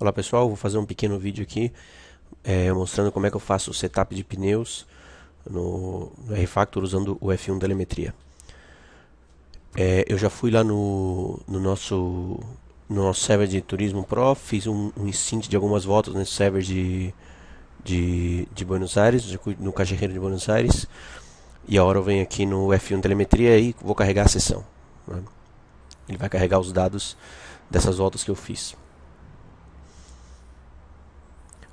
Olá pessoal, vou fazer um pequeno vídeo aqui é, mostrando como é que eu faço o setup de pneus no, no R-Factor usando o F1 telemetria. É, eu já fui lá no, no, nosso no nosso server de turismo pro, fiz um, um de algumas voltas nesse server de, de, de Buenos Aires, no Cajerreiro de Buenos Aires, e agora eu venho aqui no F1 telemetria e vou carregar a sessão. Né? Ele vai carregar os dados dessas voltas que eu fiz.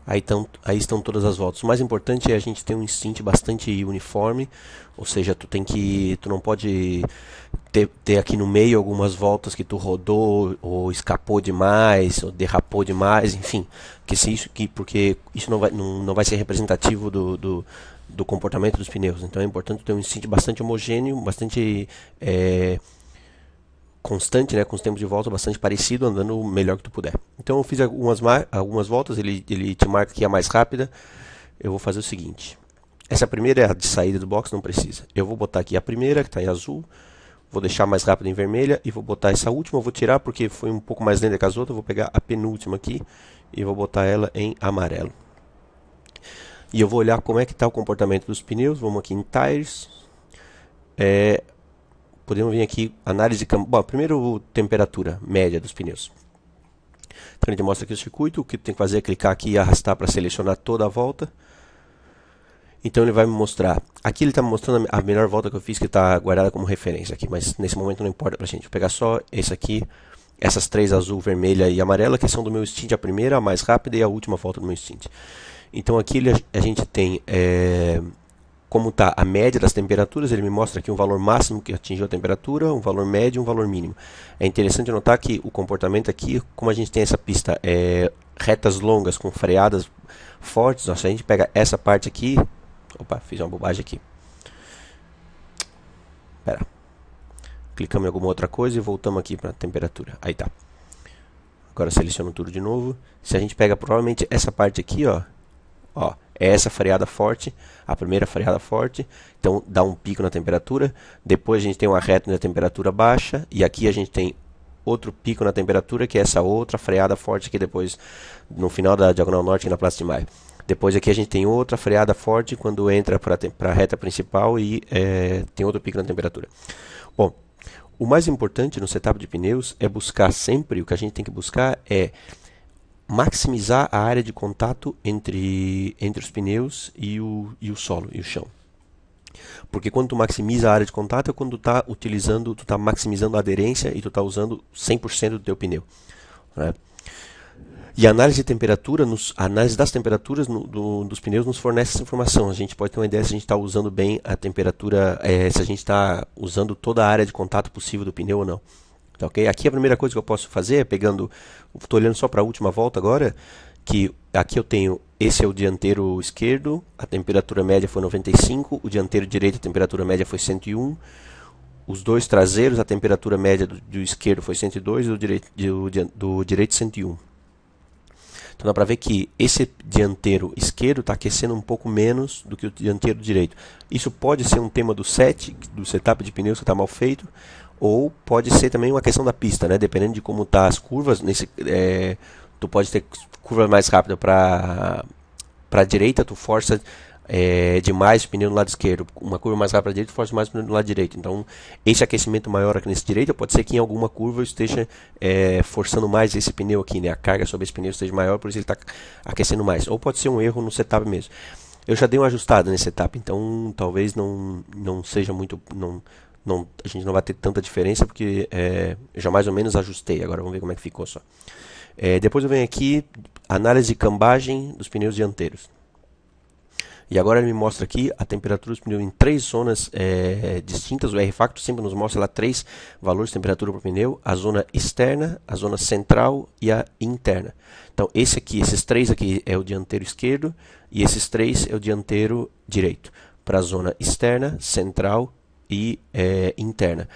Aí, tão, aí estão todas as voltas. O mais importante é a gente ter um instinto bastante uniforme, ou seja, tu tem que, tu não pode ter, ter aqui no meio algumas voltas que tu rodou ou escapou demais, ou derrapou demais, enfim, que se isso que porque isso não vai, não, não vai ser representativo do, do do comportamento dos pneus. Então é importante ter um instinto bastante homogêneo, bastante é, constante, né, com os tempos de volta bastante parecido, andando o melhor que tu puder. Então eu fiz algumas, algumas voltas, ele, ele te marca que é a mais rápida. Eu vou fazer o seguinte. Essa primeira é a de saída do box, não precisa. Eu vou botar aqui a primeira, que está em azul. Vou deixar mais rápida em vermelha e vou botar essa última, vou tirar porque foi um pouco mais lenta que as outras. Vou pegar a penúltima aqui e vou botar ela em amarelo. E eu vou olhar como é que está o comportamento dos pneus. Vamos aqui em tires. É, podemos vir aqui, análise de campo. Bom, primeiro temperatura média dos pneus. Então a gente mostra aqui o circuito, o que tem que fazer é clicar aqui e arrastar para selecionar toda a volta. Então ele vai me mostrar. Aqui ele está me mostrando a melhor volta que eu fiz, que está guardada como referência aqui, mas nesse momento não importa para a gente. Vou pegar só esse aqui, essas três azul, vermelha e amarela, que são do meu stint, a primeira, a mais rápida e a última volta do meu stint. Então aqui ele, a gente tem é, como está a média das temperaturas, ele me mostra aqui um valor máximo que atingiu a temperatura, um valor médio e um valor mínimo. É interessante notar que o comportamento aqui, como a gente tem essa pista é, retas longas com freadas fortes, nossa se a gente pega essa parte aqui, opa, fiz uma bobagem aqui. espera Clicamos em alguma outra coisa e voltamos aqui para a temperatura. Aí tá. Agora seleciono tudo de novo. Se a gente pega provavelmente essa parte aqui, ó, ó, é essa freada forte, a primeira freada forte, então dá um pico na temperatura, depois a gente tem uma reta na temperatura baixa, e aqui a gente tem outro pico na temperatura, que é essa outra freada forte aqui depois, no final da Diagonal Norte, na Praça de Maio. Depois aqui a gente tem outra freada forte quando entra para a reta principal e é, tem outro pico na temperatura. Bom, o mais importante no setup de pneus é buscar sempre, o que a gente tem que buscar é maximizar a área de contato entre, entre os pneus e o, e o solo e o chão. Porque quando tu maximiza a área de contato é quando tu está utilizando, tu tá maximizando a aderência e tu está usando 100% do teu pneu. Né? E a análise de temperatura, nos, a análise das temperaturas no, do, dos pneus nos fornece essa informação. A gente pode ter uma ideia se a gente está usando bem a temperatura, é, se a gente está usando toda a área de contato possível do pneu ou não. Tá ok? Aqui a primeira coisa que eu posso fazer, pegando, estou olhando só para a última volta agora, que aqui eu tenho esse é o dianteiro esquerdo, a temperatura média foi 95, o dianteiro direito a temperatura média foi 101, os dois traseiros a temperatura média do, do esquerdo foi 102 e do direito, do, do direito 101. Então dá para ver que esse dianteiro esquerdo está aquecendo um pouco menos do que o dianteiro direito. Isso pode ser um tema do set, do setup de pneus que está mal feito, ou pode ser também uma questão da pista, né? Dependendo de como tá as curvas, nesse, é, tu pode ter curva mais rápida para para direita, tu força é, demais o pneu no lado esquerdo, uma curva mais rápida para direita, força mais o pneu no lado direito. Então, esse aquecimento maior aqui nesse direito, pode ser que em alguma curva eu esteja é, forçando mais esse pneu aqui, né? A carga sobre esse pneu esteja maior, por isso ele está aquecendo mais. Ou pode ser um erro no setup mesmo. Eu já dei uma ajustada nesse setup, então talvez não não seja muito não não, a gente não vai ter tanta diferença porque é, já mais ou menos ajustei. Agora vamos ver como é que ficou só. É, depois eu venho aqui, análise de cambagem dos pneus dianteiros. E agora ele me mostra aqui a temperatura dos pneus em três zonas é, distintas. O R-Factor sempre nos mostra lá três valores de temperatura para o pneu: a zona externa, a zona central e a interna. Então, esse aqui, esses três aqui é o dianteiro esquerdo e esses três é o dianteiro direito. Para a zona externa, central e é, interna.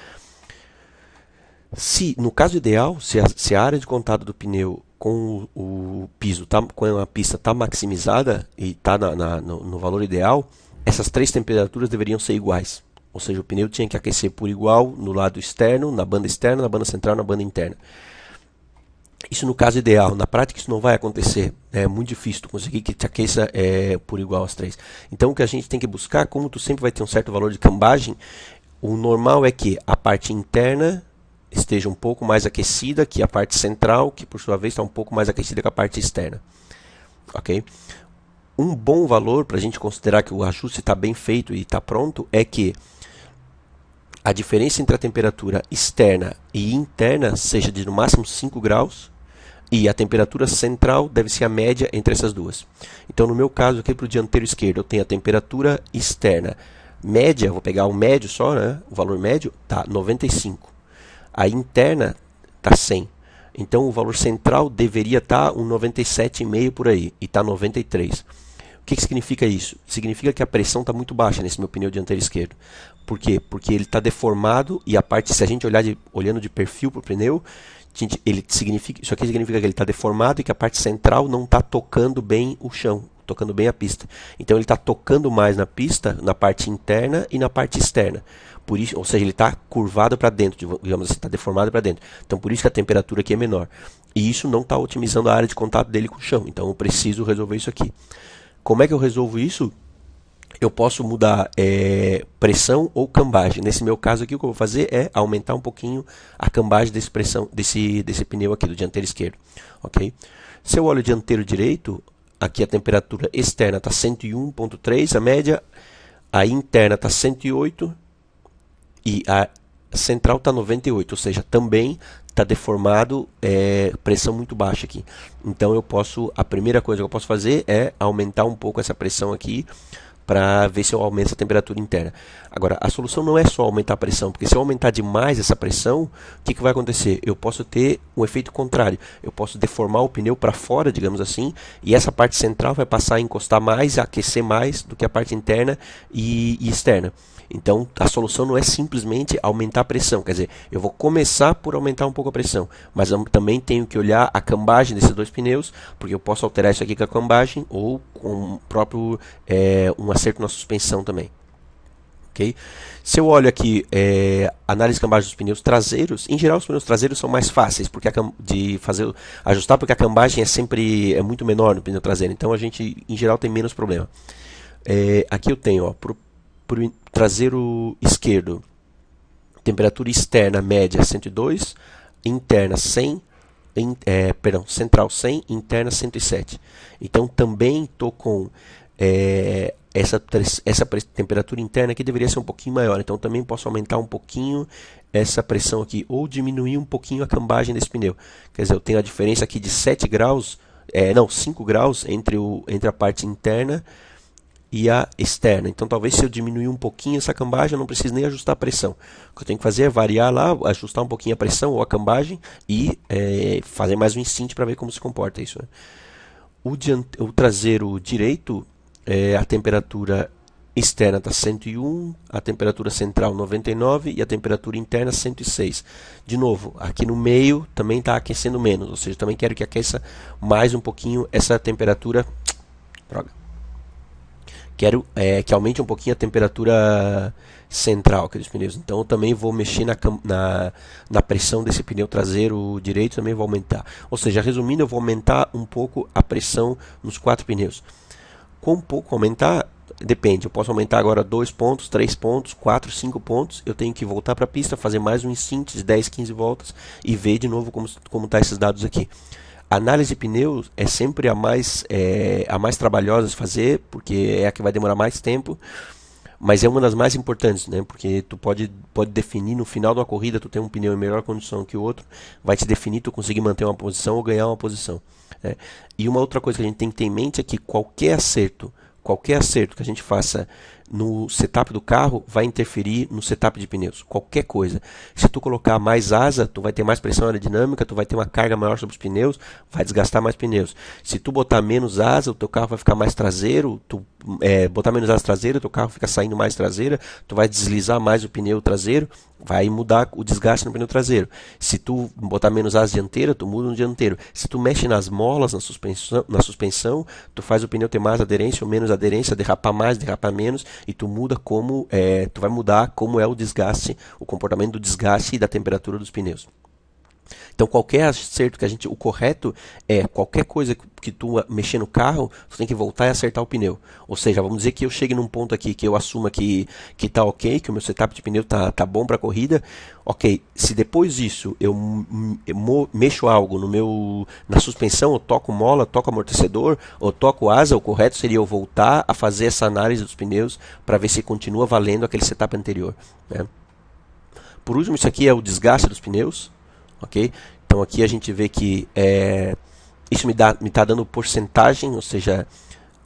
Se, no caso ideal, se a, se a, área de contato do pneu com o, o piso, tá, com a pista está maximizada e está no, no valor ideal, essas três temperaturas deveriam ser iguais. Ou seja, o pneu tinha que aquecer por igual no lado externo, na banda externa, na banda central, na banda interna. Isso no caso ideal. Na prática isso não vai acontecer. Né? É muito difícil tu conseguir que te aqueça é, por igual às três. Então o que a gente tem que buscar, como tu sempre vai ter um certo valor de cambagem, o normal é que a parte interna esteja um pouco mais aquecida que a parte central, que por sua vez está um pouco mais aquecida que a parte externa. Ok? Um bom valor para a gente considerar que o ajuste está bem feito e está pronto é que a diferença entre a temperatura externa e interna seja de no máximo 5 graus e a temperatura central deve ser a média entre essas duas. Então, no meu caso, aqui para o dianteiro esquerdo, eu tenho a temperatura externa média, vou pegar o médio só, né? o valor médio, tá 95. A interna tá 100. Então, o valor central deveria estar tá um 97,5 por aí, e está 93. O que, que significa isso? Significa que a pressão está muito baixa nesse meu pneu dianteiro esquerdo. Por quê? Porque ele está deformado e a parte, se a gente olhar de, olhando de perfil para o pneu, ele significa, isso aqui significa que ele está deformado e que a parte central não está tocando bem o chão, tocando bem a pista. Então ele está tocando mais na pista, na parte interna e na parte externa. Por isso, ou seja, ele está curvado para dentro, digamos assim, está deformado para dentro. Então por isso que a temperatura aqui é menor. E isso não está otimizando a área de contato dele com o chão. Então eu preciso resolver isso aqui. Como é que eu resolvo isso? eu posso mudar é, pressão ou cambagem. Nesse meu caso aqui, o que eu vou fazer é aumentar um pouquinho a cambagem desse, pressão, desse, desse pneu aqui, do dianteiro esquerdo. Ok? Se eu olho o dianteiro direito, aqui a temperatura externa está 101.3, a média. A interna está 108 e a central está 98, ou seja, também está deformado, é, pressão muito baixa aqui. Então eu posso, a primeira coisa que eu posso fazer é aumentar um pouco essa pressão aqui para ver se eu aumento a temperatura interna. Agora, a solução não é só aumentar a pressão, porque se eu aumentar demais essa pressão, o que, que vai acontecer? Eu posso ter um efeito contrário. Eu posso deformar o pneu para fora, digamos assim, e essa parte central vai passar a encostar mais, a aquecer mais do que a parte interna e, e externa. Então, a solução não é simplesmente aumentar a pressão. Quer dizer, eu vou começar por aumentar um pouco a pressão, mas também tenho que olhar a cambagem desses dois pneus, porque eu posso alterar isso aqui com a cambagem ou um próprio é, um acerto na suspensão também. Okay? Se eu olho aqui é, análise de cambagem dos pneus traseiros, em geral os pneus traseiros são mais fáceis porque a, de fazer ajustar porque a cambagem é sempre é muito menor no pneu traseiro, então a gente em geral tem menos problema. É, aqui eu tenho ó, pro, pro traseiro esquerdo temperatura externa média 102, interna 100, é, perdão, central 100, interna 107. Então também estou com é, essa, essa temperatura interna aqui deveria ser um pouquinho maior. Então também posso aumentar um pouquinho essa pressão aqui ou diminuir um pouquinho a cambagem desse pneu. Quer dizer, eu tenho a diferença aqui de 7 graus, é, não, 5 graus entre, o, entre a parte interna e a externa. Então, talvez se eu diminuir um pouquinho essa cambagem, eu não preciso nem ajustar a pressão. O que eu tenho que fazer é variar lá, ajustar um pouquinho a pressão ou a cambagem e é, fazer mais um incinte para ver como se comporta isso. Né? O, diante, o traseiro direito, é, a temperatura externa está 101, a temperatura central 99 e a temperatura interna 106. De novo, aqui no meio também está aquecendo menos, ou seja, também quero que aqueça mais um pouquinho essa temperatura. Droga quero é, que aumente um pouquinho a temperatura central aqui pneus. Então eu também vou mexer na, na, na, pressão desse pneu traseiro direito, também vou aumentar. Ou seja, resumindo, eu vou aumentar um pouco a pressão nos quatro pneus. Com pouco aumentar, depende. Eu posso aumentar agora 2 pontos, 3 pontos, 4, 5 pontos. Eu tenho que voltar para a pista, fazer mais um de 10, 15 voltas e ver de novo como está esses dados aqui análise de pneus é sempre a mais, é, a mais trabalhosa de fazer, porque é a que vai demorar mais tempo, mas é uma das mais importantes, né? Porque tu pode, pode definir no final de uma corrida, tu tem um pneu em melhor condição que o outro, vai te definir tu conseguir manter uma posição ou ganhar uma posição. Né? E uma outra coisa que a gente tem que ter em mente é que qualquer acerto, qualquer acerto que a gente faça no setup do carro vai interferir no setup de pneus, qualquer coisa. Se tu colocar mais asa, tu vai ter mais pressão aerodinâmica, tu vai ter uma carga maior sobre os pneus, vai desgastar mais pneus. Se tu botar menos asa, o teu carro vai ficar mais traseiro, tu é, botar menos asa traseira, o teu carro fica saindo mais traseira, tu vai deslizar mais o pneu traseiro, vai mudar o desgaste no pneu traseiro. Se tu botar menos asa dianteira, tu muda no dianteiro. Se tu mexe nas molas, na suspensão, na suspensão, tu faz o pneu ter mais aderência ou menos aderência, derrapar mais, derrapar menos, e tu muda como, é, tu vai mudar como é o desgaste, o comportamento do desgaste e da temperatura dos pneus. Então qualquer acerto que a gente, o correto é qualquer coisa que tu mexer no carro, tu tem que voltar e acertar o pneu. Ou seja, vamos dizer que eu chegue num ponto aqui que eu assuma que que tá ok, que o meu setup de pneu tá, tá bom para corrida, ok. Se depois disso eu mexo algo no meu na suspensão, eu toco mola, toco amortecedor, ou toco asa, o correto seria eu voltar a fazer essa análise dos pneus para ver se continua valendo aquele setup anterior. Né? Por último, isso aqui é o desgaste dos pneus ok? Então aqui a gente vê que é, isso me está me tá dando porcentagem, ou seja,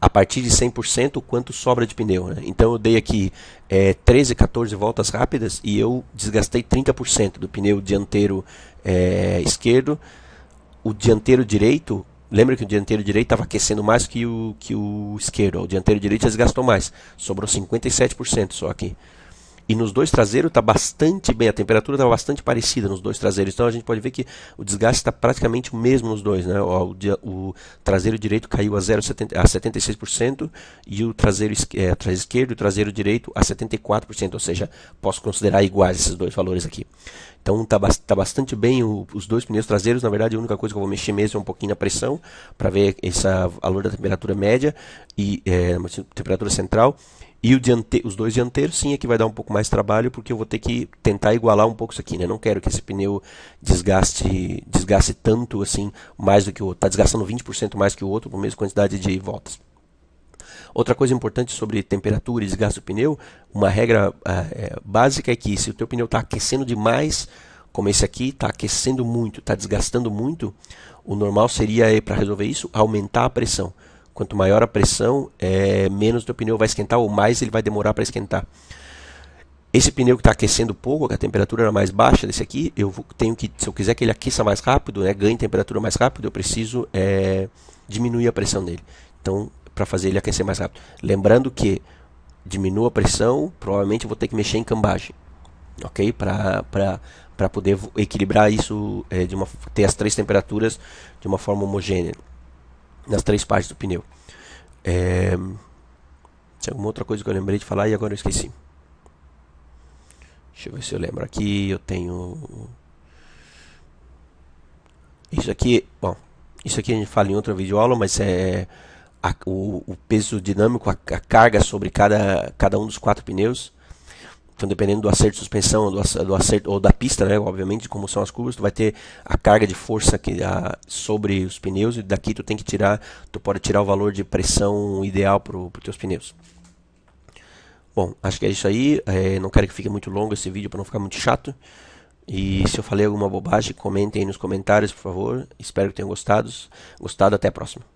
a partir de 100% o quanto sobra de pneu. Né? Então eu dei aqui é, 13, 14 voltas rápidas e eu desgastei 30% do pneu dianteiro é, esquerdo. O dianteiro direito, lembra que o dianteiro direito estava aquecendo mais que o, que o esquerdo. O dianteiro direito desgastou mais, sobrou 57% só aqui. E nos dois traseiros está bastante bem, a temperatura está bastante parecida nos dois traseiros. Então a gente pode ver que o desgaste está praticamente o mesmo nos dois. Né? O, o, traseiro direito caiu a, 0, 70, a 76% e o traseiro, é, traseiro esquerdo e o traseiro direito a 74%. Ou seja, posso considerar iguais esses dois valores aqui. Então está tá bastante bem o, os dois pneus traseiros. Na verdade, a única coisa que eu vou mexer mesmo é um pouquinho na pressão para ver esse valor da temperatura média e é, temperatura central. E diante... os dois dianteiros, sim, é que vai dar um pouco mais trabalho, porque eu vou ter que tentar igualar um pouco isso aqui, né? Não quero que esse pneu desgaste, desgaste tanto assim, mais do que o outro. Está desgastando 20% mais que o outro, com a mesma quantidade de voltas. Outra coisa importante sobre temperatura e desgaste do pneu, uma regra ah, é, básica é que se o teu pneu está aquecendo demais, como esse aqui, está aquecendo muito, está desgastando muito, o normal seria, para resolver isso, aumentar a pressão. Quanto maior a pressão, é, menos o pneu vai esquentar ou mais ele vai demorar para esquentar. Esse pneu que está aquecendo pouco, a temperatura era mais baixa desse aqui, eu tenho que, se eu quiser que ele aqueça mais rápido, né, ganhe temperatura mais rápido, eu preciso é, diminuir a pressão dele. Então, para fazer ele aquecer mais rápido. Lembrando que diminua a pressão, provavelmente eu vou ter que mexer em cambagem, ok? Para poder equilibrar isso, é, de uma, ter as três temperaturas de uma forma homogênea nas três partes do pneu. É... Tinha alguma outra coisa que eu lembrei de falar e agora eu esqueci. Deixa eu ver se eu lembro aqui. Eu tenho. Isso aqui. Bom, isso aqui a gente fala em outra videoaula, mas é. A, o, o, peso dinâmico, a, a, carga sobre cada, cada um dos quatro pneus. Então, dependendo do acerto de suspensão do acerto, ou da pista, né, obviamente, como são as curvas, tu vai ter a carga de força que, a, sobre os pneus e daqui tu tem que tirar, tu pode tirar o valor de pressão ideal para os teus pneus. Bom, acho que é isso aí. É, não quero que fique muito longo esse vídeo para não ficar muito chato. E se eu falei alguma bobagem, comentem aí nos comentários, por favor. Espero que tenham gostado. Gostado, até a próxima.